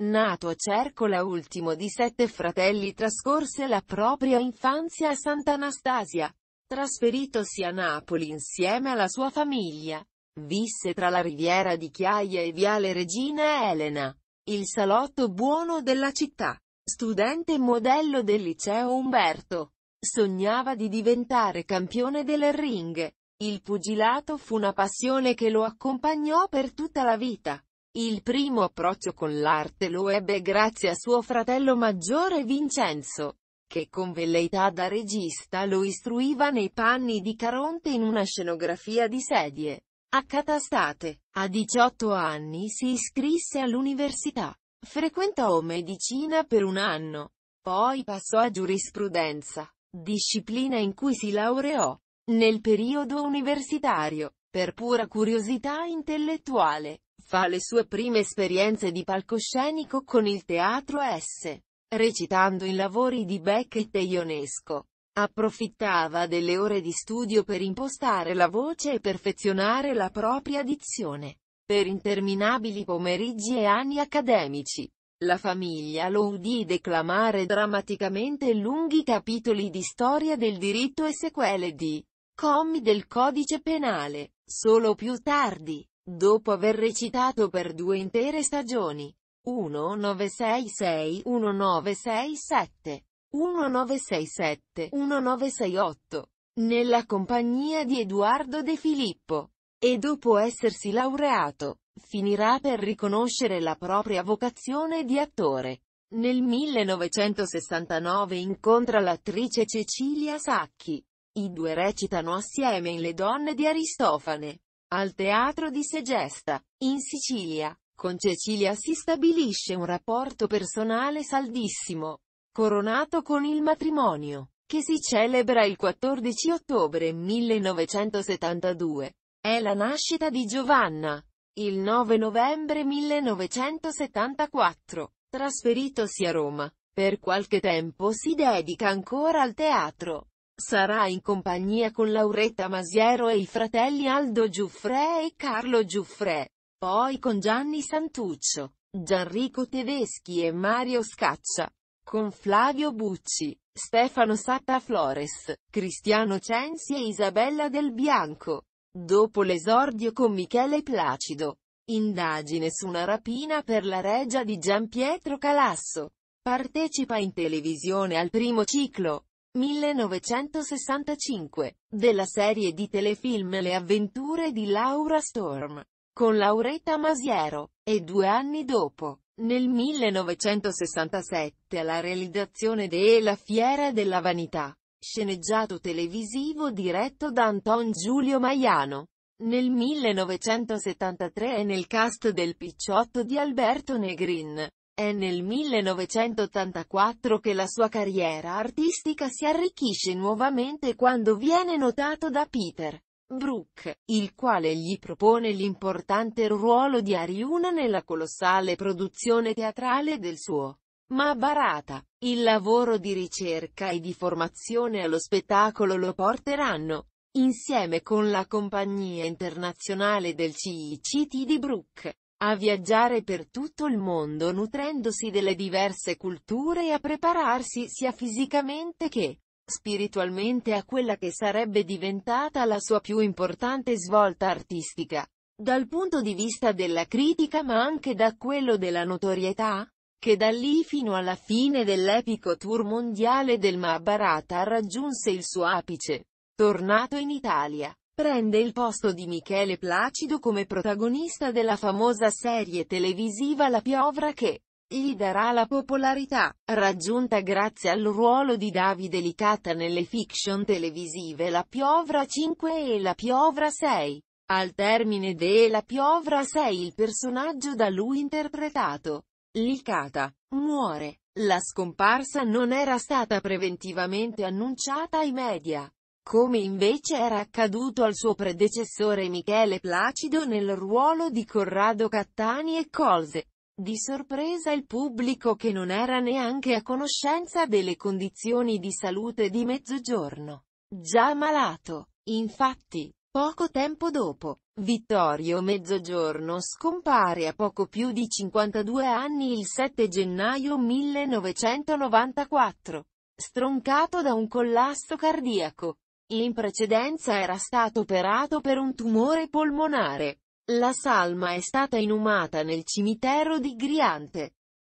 Nato a Cercola ultimo di sette fratelli trascorse la propria infanzia a Sant'Anastasia. Trasferitosi a Napoli insieme alla sua famiglia, visse tra la riviera di Chiaia e Viale Regina Elena, il salotto buono della città. Studente modello del liceo Umberto, sognava di diventare campione del ring. Il pugilato fu una passione che lo accompagnò per tutta la vita. Il primo approccio con l'arte lo ebbe grazie a suo fratello maggiore Vincenzo, che con velleità da regista lo istruiva nei panni di Caronte in una scenografia di sedie A Catastate, A 18 anni si iscrisse all'università. Frequentò medicina per un anno. Poi passò a giurisprudenza, disciplina in cui si laureò. Nel periodo universitario, per pura curiosità intellettuale, Fa le sue prime esperienze di palcoscenico con il teatro S, recitando in lavori di Beckett e Ionesco. Approfittava delle ore di studio per impostare la voce e perfezionare la propria dizione. Per interminabili pomeriggi e anni accademici, la famiglia lo udì declamare drammaticamente lunghi capitoli di storia del diritto e sequele di commi del codice penale. Solo più tardi, Dopo aver recitato per due intere stagioni. 1966 1967 1967 1968 nella compagnia di Edoardo De Filippo. E dopo essersi laureato, finirà per riconoscere la propria vocazione di attore. Nel 1969 incontra l'attrice Cecilia Sacchi. I due recitano assieme in Le donne di Aristofane. Al teatro di Segesta, in Sicilia, con Cecilia si stabilisce un rapporto personale saldissimo, coronato con il matrimonio, che si celebra il 14 ottobre 1972. È la nascita di Giovanna. Il 9 novembre 1974, trasferitosi a Roma, per qualche tempo si dedica ancora al teatro, Sarà in compagnia con Lauretta Masiero e i fratelli Aldo Giuffre e Carlo Giuffre. Poi con Gianni Santuccio, Gianrico Tedeschi e Mario Scaccia. Con Flavio Bucci, Stefano Satta Flores, Cristiano Censi e Isabella Del Bianco. Dopo l'esordio con Michele Placido. Indagine su una rapina per la regia di Gian Pietro Calasso. Partecipa in televisione al primo ciclo. 1965, della serie di telefilm Le avventure di Laura Storm, con Lauretta Masiero, e due anni dopo, nel 1967 alla realizzazione de La Fiera della Vanità, sceneggiato televisivo diretto da Anton Giulio Maiano. Nel 1973 è nel cast del Picciotto di Alberto Negrin, è nel 1984 che la sua carriera artistica si arricchisce nuovamente quando viene notato da Peter Brook, il quale gli propone l'importante ruolo di Ariuna nella colossale produzione teatrale del suo ma Barata. Il lavoro di ricerca e di formazione allo spettacolo lo porteranno, insieme con la Compagnia Internazionale del CICT di Brook, a viaggiare per tutto il mondo nutrendosi delle diverse culture e a prepararsi sia fisicamente che spiritualmente a quella che sarebbe diventata la sua più importante svolta artistica, dal punto di vista della critica ma anche da quello della notorietà, che da lì fino alla fine dell'epico tour mondiale del Mahabharata raggiunse il suo apice, tornato in Italia. Prende il posto di Michele Placido come protagonista della famosa serie televisiva La piovra che gli darà la popolarità, raggiunta grazie al ruolo di Davide Licata nelle fiction televisive La piovra 5 e La piovra 6. Al termine de La piovra 6 il personaggio da lui interpretato, Licata, muore. La scomparsa non era stata preventivamente annunciata ai media come invece era accaduto al suo predecessore Michele Placido nel ruolo di Corrado Cattani e colse di sorpresa il pubblico che non era neanche a conoscenza delle condizioni di salute di Mezzogiorno. Già malato, infatti, poco tempo dopo, Vittorio Mezzogiorno scompare a poco più di 52 anni il 7 gennaio 1994, stroncato da un collasso cardiaco. In precedenza era stato operato per un tumore polmonare. La salma è stata inumata nel cimitero di Griante.